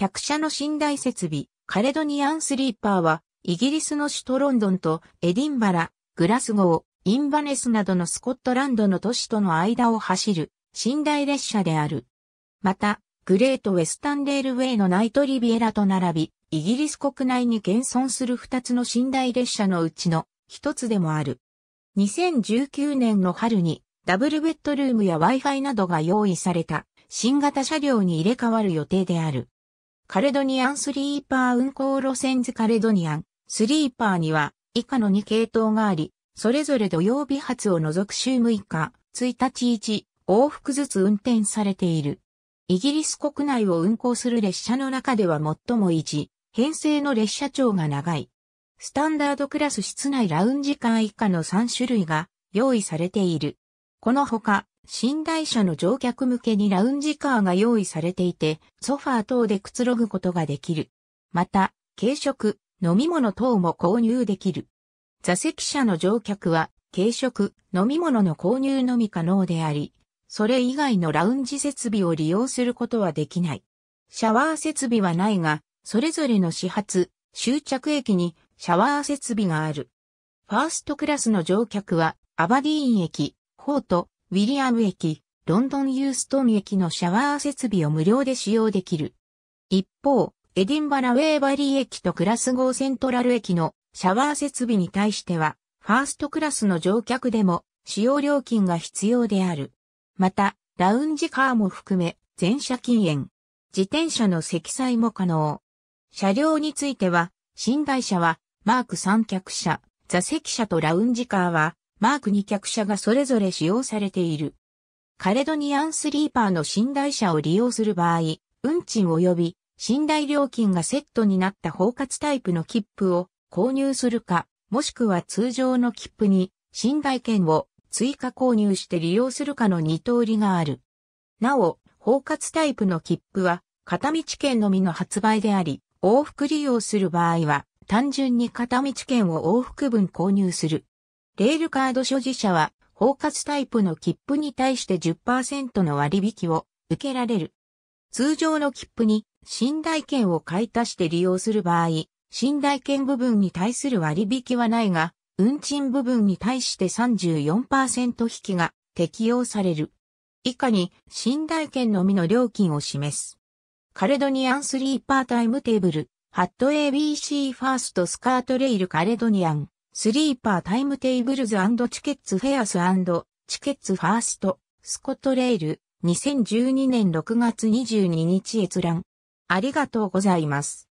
客車の寝台設備、カレドニアンスリーパーは、イギリスの首都ロンドンとエディンバラ、グラスゴー、インバネスなどのスコットランドの都市との間を走る寝台列車である。また、グレートウェスタンレールウェイのナイトリビエラと並び、イギリス国内に現存する2つの寝台列車のうちの1つでもある。2019年の春にダブルベッドルームや Wi-Fi などが用意された新型車両に入れ替わる予定である。カレドニアンスリーパー運行路線図カレドニアンスリーパーには以下の2系統があり、それぞれ土曜日発を除く週6日、1日1往復ずつ運転されている。イギリス国内を運行する列車の中では最も維持、編成の列車長が長い。スタンダードクラス室内ラウンジ間以下の3種類が用意されている。このほか、寝台車の乗客向けにラウンジカーが用意されていて、ソファー等でくつろぐことができる。また、軽食、飲み物等も購入できる。座席車の乗客は、軽食、飲み物の購入のみ可能であり、それ以外のラウンジ設備を利用することはできない。シャワー設備はないが、それぞれの始発、終着駅にシャワー設備がある。ファーストクラスの乗客は、アバディーン駅、ホート、ウィリアム駅、ロンドンユーストン駅のシャワー設備を無料で使用できる。一方、エディンバラウェーバリー駅とクラスゴーセントラル駅のシャワー設備に対しては、ファーストクラスの乗客でも使用料金が必要である。また、ラウンジカーも含め、全車禁煙。自転車の積載も可能。車両については、寝台車は、マーク三脚車、座席車とラウンジカーは、マーク2客車がそれぞれ使用されている。カレドニアンスリーパーの寝台車を利用する場合、運賃及び寝台料金がセットになった包括タイプの切符を購入するか、もしくは通常の切符に寝台券を追加購入して利用するかの二通りがある。なお、包括タイプの切符は片道券のみの発売であり、往復利用する場合は単純に片道券を往復分購入する。レールカード所持者は、包括タイプの切符に対して10%の割引を受けられる。通常の切符に信頼券を買い足して利用する場合、信頼券部分に対する割引はないが、運賃部分に対して34%引きが適用される。以下に信頼券のみの料金を示す。カレドニアンスリーパータイムテーブル、ハット ABC ファーストスカートレイルカレドニアン。スリーパータイムテーブルズチケッツフェアスチケッツファースト、スコットレイル、2012年6月22日閲覧。ありがとうございます。